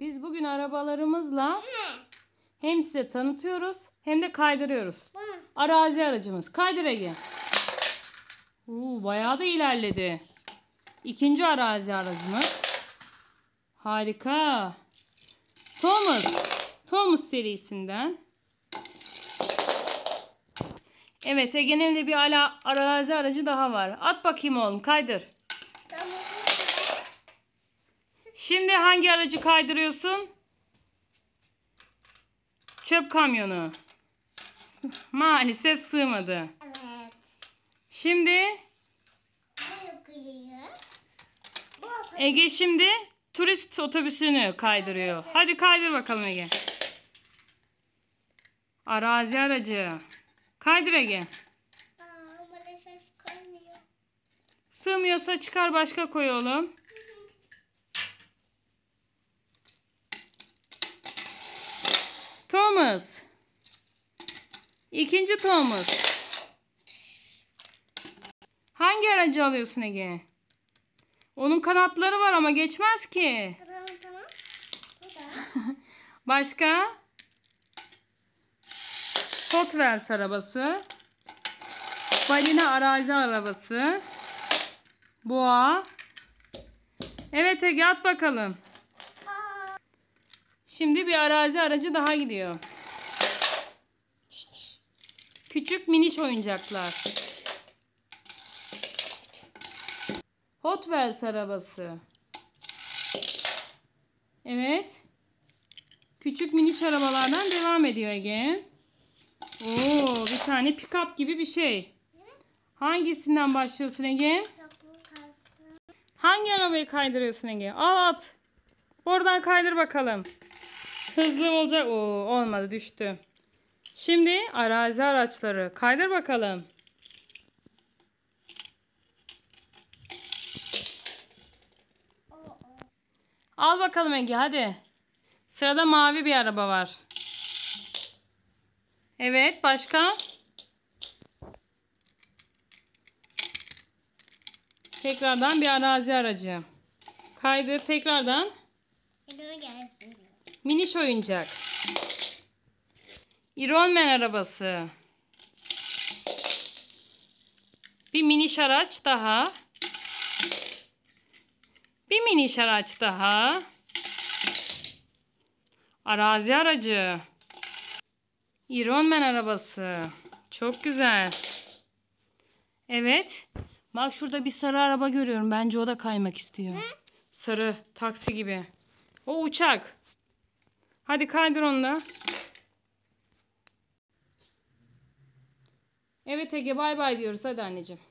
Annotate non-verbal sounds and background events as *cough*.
Biz bugün arabalarımızla hem size tanıtıyoruz hem de kaydırıyoruz. Arazi aracımız. Kaydır Ege. Oo, bayağı da ilerledi. İkinci arazi aracımız. Harika. Thomas. Thomas serisinden. Evet Ege'nin de bir ala, arazi aracı daha var. At bakayım oğlum kaydır. Tamam. Şimdi hangi aracı kaydırıyorsun? Çöp kamyonu. Maalesef sığmadı. Şimdi Ege şimdi turist otobüsünü kaydırıyor. Hadi kaydır bakalım Ege. Arazi aracı. Kaydır Ege. Sığmıyorsa çıkar başka koy oğlum. Thomas. İkinci Thomas. Hangi aracı alıyorsun Ege? Onun kanatları var ama geçmez ki. Tamam tamam. *laughs* Başka? Hot Wheels arabası. Balina arazi arabası. Boğa. Evet Ege at bakalım. Şimdi bir arazi aracı daha gidiyor. Küçük miniş oyuncaklar. Hot Wheels arabası. Evet. Küçük miniş arabalardan devam ediyor Ege. Oo, bir tane pick gibi bir şey. Hangisinden başlıyorsun Ege? Hangi arabayı kaydırıyorsun Ege? Al at. Oradan kaydır bakalım. Hızlı olacak. Oo, olmadı düştü. Şimdi arazi araçları. Kaydır bakalım. Al bakalım Ege hadi. Sırada mavi bir araba var. Evet başka? Tekrardan bir arazi aracı. Kaydır tekrardan. Hello Miniş oyuncak. Iron Man arabası. Bir miniş araç daha. Bir miniş araç daha. Arazi aracı. Iron Man arabası. Çok güzel. Evet. Bak şurada bir sarı araba görüyorum. Bence o da kaymak istiyor. Sarı taksi gibi. O uçak. Hadi kaydır onu da. Evet Ege bay bay diyoruz. Hadi anneciğim.